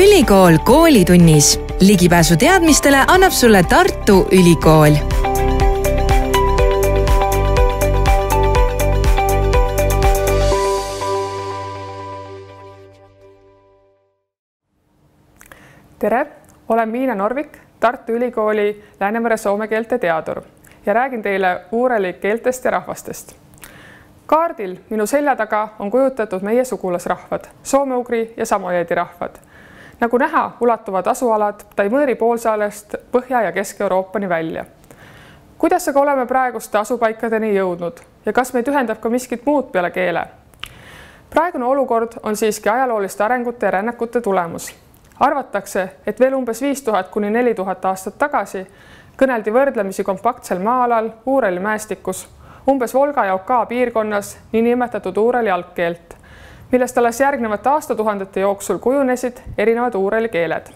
ülikool koolitunnis. ligipääsu teadmistele annab sulle Tartu Ülikool tere, olen Miina Norvik, Tartu Ülikooli Läänemere soome keelte teadur ja räägin teile Uureli keeltest ja rahvastest. kaardil minu selja taga on kujutatud meie sugulasrahvad, soome-ugri ja samojeedi rahvad nagu näha, ulatuvad asualad Taimõõri poolsaarest Põhja- ja Kesk-Euroopani välja. kuidas aga oleme praeguste asupaikadeni jõudnud ja kas meid ühendab ka miskit muud peale keele? praegune olukord on siiski ajalooliste arengute ja rännakute tulemus. arvatakse, et veel umbes viis tuhat kuni neli tuhat aastat tagasi kõneldi võrdlemisi kompaktsel maa-alal Uureli mäestikus, umbes Volga ja Oka piirkonnas niinimetatud Uureli algkeelt millest alles järgnevate aastatuhandete jooksul kujunesid erinevad uurelikeeled.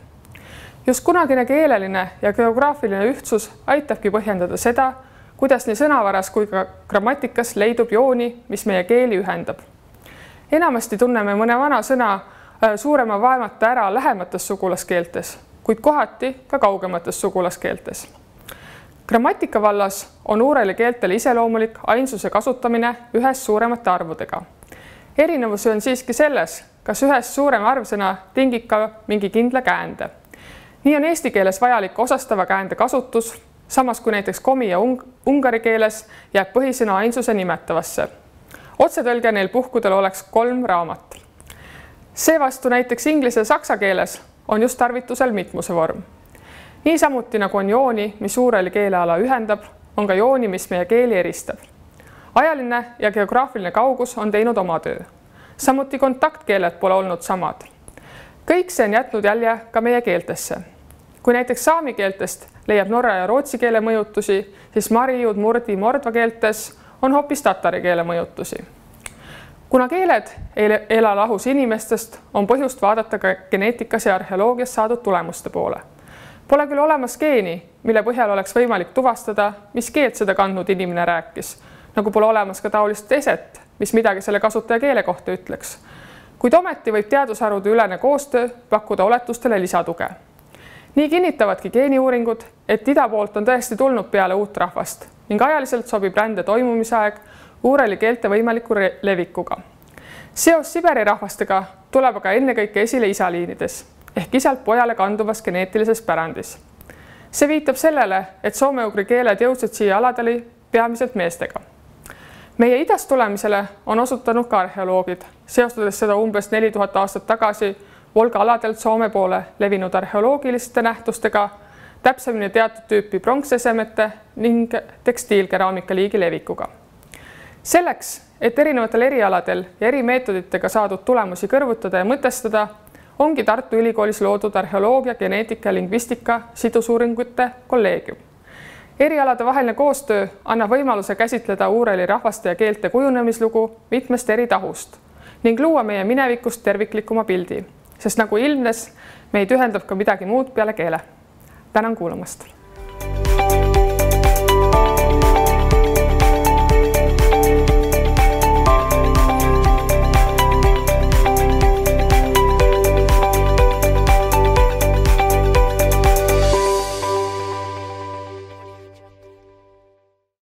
just kunagine keeleline ja geograafiline ühtsus aitabki põhjendada seda, kuidas nii sõnavaras kui ka grammatikas leidub jooni, mis meie keeli ühendab. enamasti tunneme mõne vana sõna äh, suurema vaevata ära lähemates sugulaskeeltes, kuid kohati ka kaugemates sugulaskeeltes. grammatika vallas on uurelikeeltele iseloomulik ainsuse kasutamine ühes suuremate arvudega erinevusi on siiski selles, kas ühest suurem arvsõna tingib ka mingi kindla käände. nii on eesti keeles vajalik osastava käände kasutus, samas kui näiteks komi ja ung ungari keeles jääb põhisõna ainsuse nimetavasse. otsetõlge neil puhkudel oleks kolm raamat. seevastu näiteks inglise ja saksa keeles on just tarvitusel mitmuse vorm. niisamuti nagu on jooni, mis suureli keeleala ühendab, on ka jooni, mis meie keeli eristab ajaline ja geograafiline kaugus on teinud oma töö. samuti kontaktkeeled pole olnud samad. kõik see on jätnud jälje ka meie keeltesse. kui näiteks saami keeltest leiab norra ja rootsi keele mõjutusi, siis mariud, murdi, mordva keeltes on hoopis tatari keele mõjutusi. kuna keeled ei ela lahus inimestest, on põhjust vaadata ka geneetikas ja arheoloogias saadud tulemuste poole Pole küll olemas geeni, mille põhjal oleks võimalik tuvastada, mis keelt seda kandnud inimene rääkis nagu pole olemas ka taolist eset, mis midagi selle kasutajakeele kohta ütleks. kuid ometi võib teadusharude ülene koostöö pakkuda oletustele lisatuge. nii kinnitavadki geeniuuringud, et ida poolt on tõesti tulnud peale uut rahvast ning ajaliselt sobib rände toimumise aeg uureli keelte võimaliku levikuga. seos Siberi rahvastega tuleb aga ennekõike esile isaliinides ehk isalt pojale kanduvas geneetilises pärandis. see viitab sellele, et soome-ugri keeled jõudsid siia aladele peamiselt meestega meie idast tulemisele on osutanud ka arheoloogid, seostades seda umbes neli tuhat aastat tagasi Volga aladelt Soome poole levinud arheoloogiliste nähtustega, täpsemini teatud tüüpi pronksesemete ning tekstiilkeraamika liigi levikuga. selleks, et erinevatel erialadel ja erimeetoditega saadud tulemusi kõrvutada ja mõtestada, ongi Tartu Ülikoolis loodud arheoloogia, geneetika ja lingvistika sidusuuringute kolleegium erialadevaheline koostöö annab võimaluse käsitleda Uureli rahvaste ja keelte kujunemislugu mitmest eri tahust ning luua meie minevikust terviklikuma pildi, sest nagu ilmnes, meid ühendab ka midagi muud peale keele. tänan kuulamast